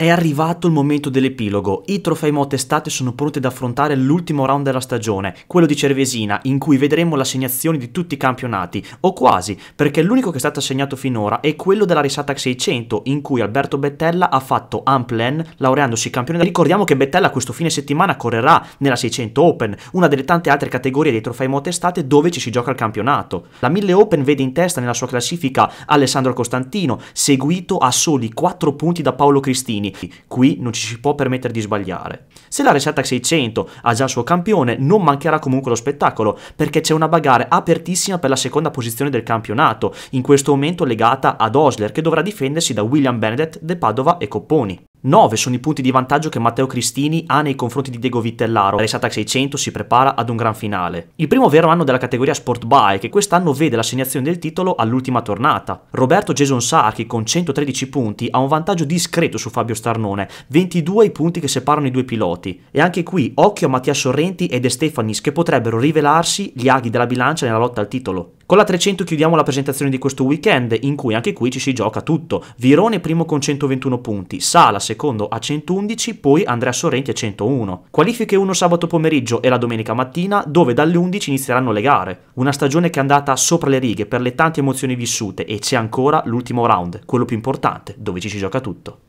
È arrivato il momento dell'epilogo, i trofei moto estate sono pronti ad affrontare l'ultimo round della stagione, quello di Cervesina, in cui vedremo l'assegnazione di tutti i campionati, o quasi, perché l'unico che è stato assegnato finora è quello della Risata 600, in cui Alberto Bettella ha fatto amplen, laureandosi campione. Ricordiamo che Bettella questo fine settimana correrà nella 600 Open, una delle tante altre categorie dei trofei moto estate dove ci si gioca il campionato. La 1000 Open vede in testa nella sua classifica Alessandro Costantino, seguito a soli 4 punti da Paolo Cristini, quindi qui non ci si può permettere di sbagliare. Se la Resetac 600 ha già il suo campione, non mancherà comunque lo spettacolo, perché c'è una bagarre apertissima per la seconda posizione del campionato, in questo momento legata ad Osler, che dovrà difendersi da William Benedett, De Padova e Copponi. 9 sono i punti di vantaggio che Matteo Cristini ha nei confronti di Diego Vittellaro. Vitellaro. Resatac 600 si prepara ad un gran finale. Il primo vero anno della categoria Sport Bike, quest'anno vede l'assegnazione del titolo all'ultima tornata. Roberto Jason Sarchi con 113 punti ha un vantaggio discreto su Fabio Starnone, 22 i punti che separano i due piloti. E anche qui occhio a Mattia Sorrenti e De Stefanis, che potrebbero rivelarsi gli aghi della bilancia nella lotta al titolo. Con la 300 chiudiamo la presentazione di questo weekend, in cui anche qui ci si gioca tutto. Virone primo con 121 punti, Sala secondo a 111, poi Andrea Sorrenti a 101. Qualifiche 1 sabato pomeriggio e la domenica mattina, dove dalle 11 inizieranno le gare. Una stagione che è andata sopra le righe per le tante emozioni vissute e c'è ancora l'ultimo round, quello più importante, dove ci si gioca tutto.